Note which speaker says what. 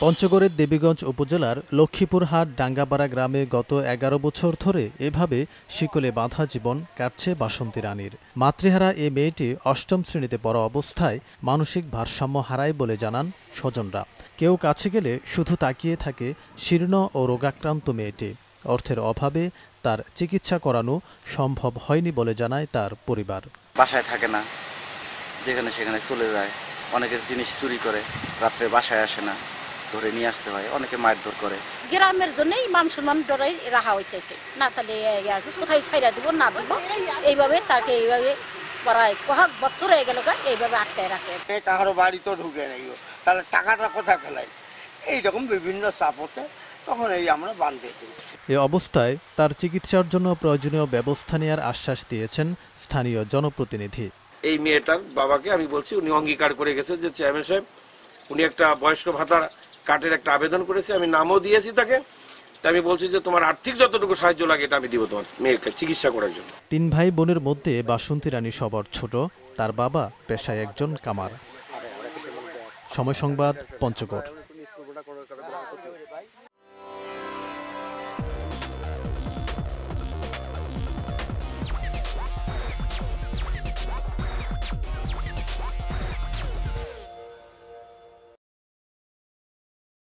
Speaker 1: পঞ্চগড়ের দেবীগঞ্জ উপজেলার লক্ষ্মীপুরহাট ডাঙ্গাপাড়া গ্রামে গত এগারো বছর ধরে এভাবে শিকলে বাঁধা জীবন কাটছে বাসন্তী রানীর মাতৃহারা এ মেয়েটি অষ্টম শ্রেণীতে পড়া অবস্থায় মানসিক ভারসাম্য হারায় বলে জানান স্বজনরা কেউ কাছে গেলে শুধু তাকিয়ে থাকে শীর্ণ ও রোগাক্রান্ত মেয়েটি অর্থের অভাবে তার চিকিৎসা করানো সম্ভব হয়নি বলে জানায় তার পরিবার
Speaker 2: বাসায় থাকে না যেখানে সেখানে চলে যায় অনেকের জিনিস চুরি করে রাত্রে বাসায় আসে না ধরে নিয়ে আসতে হয় অনেকে মারধর করে
Speaker 3: গ্রামের জন্যই মান সম্মান ডরে রাখা হইতেছে না তাহলে কোথায় ছাইরা দিব না দিব এইভাবে তাকে এইভাবে প্রায় কয়েক বছর হয়ে গেল এইভাবে আটকায় রাখে কারো বাড়ি তো ঢুকে নেই তাহলে টাকাটা কোথায় ফেলাই এইরকম বিভিন্ন চাপতে তখন এই আমরা বান
Speaker 1: এই অবস্থায় তার চিকিৎসার জন্য প্রয়োজনীয় ব্যবস্থা নেওয়ার আশ্বাস দিয়েছেন স্থানীয় জনপ্রতিনিধি
Speaker 4: এই মেয়েটার বাবাকে আমি বলছি উনি অঙ্গীকার করে গেছে যে চেয়ারম্যান সাহেব উনি একটা বয়স্ক ভাতার কার্ডের একটা আবেদন করেছে আমি নামও দিয়েছি তাকে আমি বলছি যে তোমার আর্থিক যতটুকু সাহায্য লাগে এটা আমি দিব তোমার মেয়েকে চিকিৎসা করার জন্য
Speaker 1: তিন ভাই বোনের মধ্যে বাসন্তী রানী সবার ছোট তার বাবা পেশায় একজন কামার সময় সংবাদ পঞ্চগড়